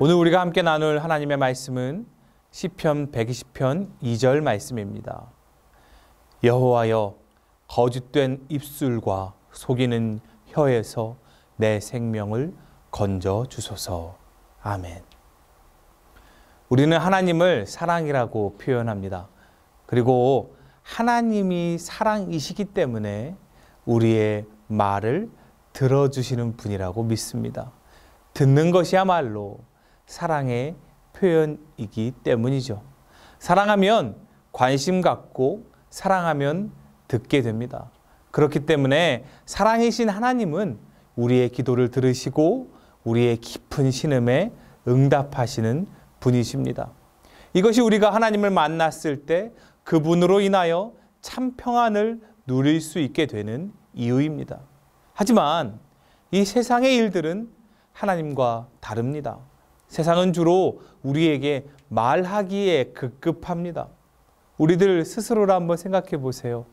오늘 우리가 함께 나눌 하나님의 말씀은 시편 120편 2절 말씀입니다. 여호와여 거짓된 입술과 속이는 혀에서 내 생명을 건져 주소서. 아멘. 우리는 하나님을 사랑이라고 표현합니다. 그리고 하나님이 사랑이시기 때문에 우리의 말을 들어주시는 분이라고 믿습니다. 듣는 것이야말로 사랑의 표현이기 때문이죠. 사랑하면 관심 갖고 사랑하면 듣게 됩니다. 그렇기 때문에 사랑이신 하나님은 우리의 기도를 들으시고 우리의 깊은 신음에 응답하시는 분이십니다. 이것이 우리가 하나님을 만났을 때 그분으로 인하여 참 평안을 누릴 수 있게 되는 이유입니다. 하지만 이 세상의 일들은 하나님과 다릅니다. 세상은 주로 우리에게 말하기에 급급합니다. 우리들 스스로를 한번 생각해 보세요.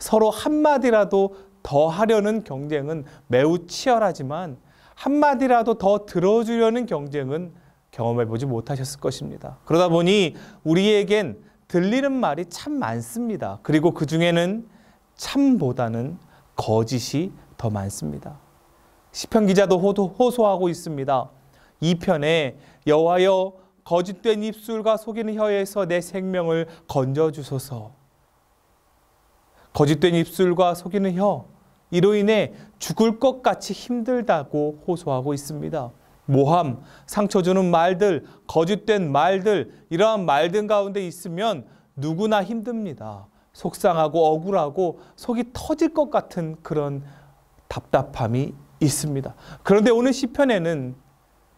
서로 한마디라도 더 하려는 경쟁은 매우 치열하지만 한마디라도 더 들어주려는 경쟁은 경험해 보지 못하셨을 것입니다. 그러다 보니 우리에겐 들리는 말이 참 많습니다. 그리고 그 중에는 참보다는 거짓이 더 많습니다. 시편 기자도 호소하고 있습니다. 2편에 여호와여 거짓된 입술과 속이는 혀에서 내 생명을 건져 주소서. 거짓된 입술과 속이는 혀 이로 인해 죽을 것 같이 힘들다고 호소하고 있습니다. 모함, 상처 주는 말들, 거짓된 말들 이러한 말들 가운데 있으면 누구나 힘듭니다. 속상하고 억울하고 속이 터질 것 같은 그런 답답함이 있습니다. 그런데 오늘 시편에는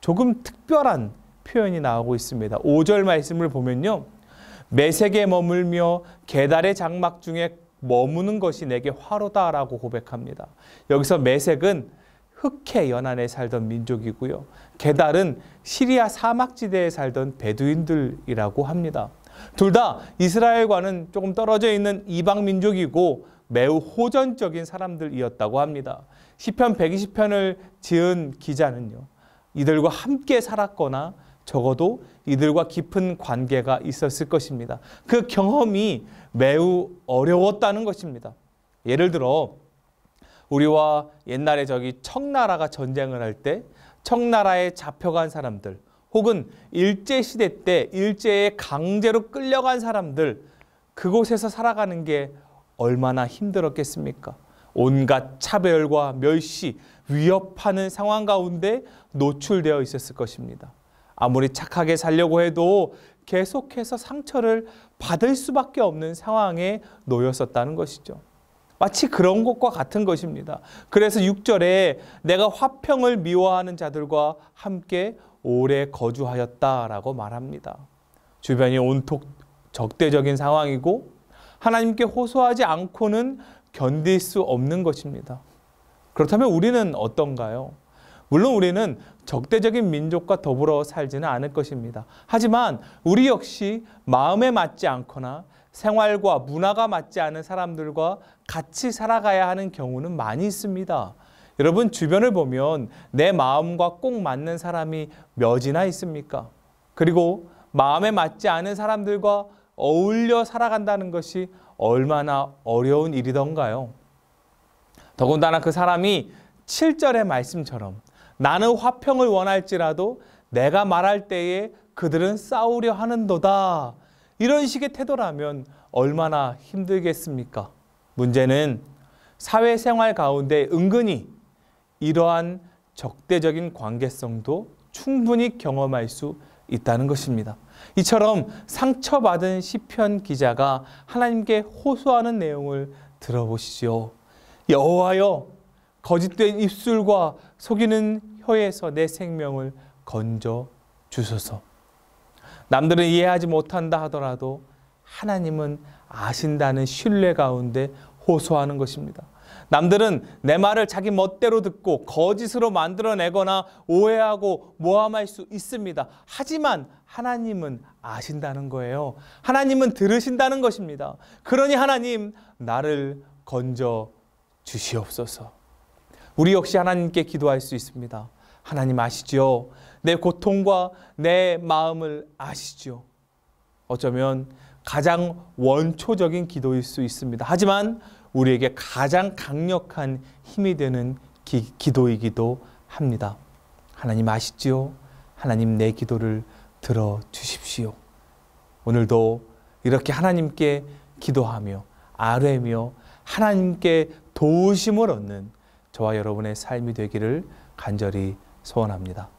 조금 특별한 표현이 나오고 있습니다. 5절 말씀을 보면요. 매색에 머물며 계달의 장막 중에 머무는 것이 내게 화로다라고 고백합니다. 여기서 매색은 흑해 연안에 살던 민족이고요. 게달은 시리아 사막지대에 살던 베두인들이라고 합니다. 둘 다 이스라엘과는 조금 떨어져 있는 이방 민족이고 매우 호전적인 사람들이었다고 합니다. 시편 120편을 지은 기자는요. 이들과 함께 살았거나 적어도 이들과 깊은 관계가 있었을 것입니다. 그 경험이 매우 어려웠다는 것입니다. 예를 들어 우리와 옛날에 저기 청나라가 전쟁을 할 때 청나라에 잡혀간 사람들 혹은 일제시대 때 일제에 강제로 끌려간 사람들 그곳에서 살아가는 게 얼마나 힘들었겠습니까? 온갖 차별과 멸시, 위협하는 상황 가운데 노출되어 있었을 것입니다. 아무리 착하게 살려고 해도 계속해서 상처를 받을 수밖에 없는 상황에 놓였었다는 것이죠. 마치 그런 것과 같은 것입니다. 그래서 6절에 내가 화평을 미워하는 자들과 함께 오래 거주하였다라고 말합니다. 주변이 온통 적대적인 상황이고 하나님께 호소하지 않고는 견딜 수 없는 것입니다. 그렇다면 우리는 어떤가요? 물론 우리는 적대적인 민족과 더불어 살지는 않을 것입니다. 하지만 우리 역시 마음에 맞지 않거나 생활과 문화가 맞지 않은 사람들과 같이 살아가야 하는 경우는 많이 있습니다. 여러분 주변을 보면 내 마음과 꼭 맞는 사람이 몇이나 있습니까? 그리고 마음에 맞지 않은 사람들과 어울려 살아간다는 것이 얼마나 어려운 일이던가요? 더군다나 그 사람이 7절의 말씀처럼 나는 화평을 원할지라도 내가 말할 때에 그들은 싸우려 하는도다. 이런 식의 태도라면 얼마나 힘들겠습니까? 문제는 사회생활 가운데 은근히 이러한 적대적인 관계성도 충분히 경험할 수 있다는 것입니다. 이처럼 상처받은 시편 기자가 하나님께 호소하는 내용을 들어보시죠. 여호와여 거짓된 입술과 속이는 혀에서 내 생명을 건져 주소서. 남들은 이해하지 못한다 하더라도 하나님은 아신다는 신뢰 가운데 호소하는 것입니다. 남들은 내 말을 자기 멋대로 듣고 거짓으로 만들어내거나 오해하고 모함할 수 있습니다. 하지만 하나님은 아신다는 거예요. 하나님은 들으신다는 것입니다. 그러니 하나님, 나를 건져 주시옵소서. 우리 역시 하나님께 기도할 수 있습니다. 하나님 아시지요. 내 고통과 내 마음을 아시지 어쩌면 가장 원초적인 기도일 수 있습니다. 하지만 우리에게 가장 강력한 힘이 되는 기, 기도이기도 합니다. 하나님 아시지요? 하나님 내 기도를 들어 주십시오. 오늘도 이렇게 하나님께 기도하며 아뢰며 하나님께 도우심을 얻는 저와 여러분의 삶이 되기를 간절히 소원합니다.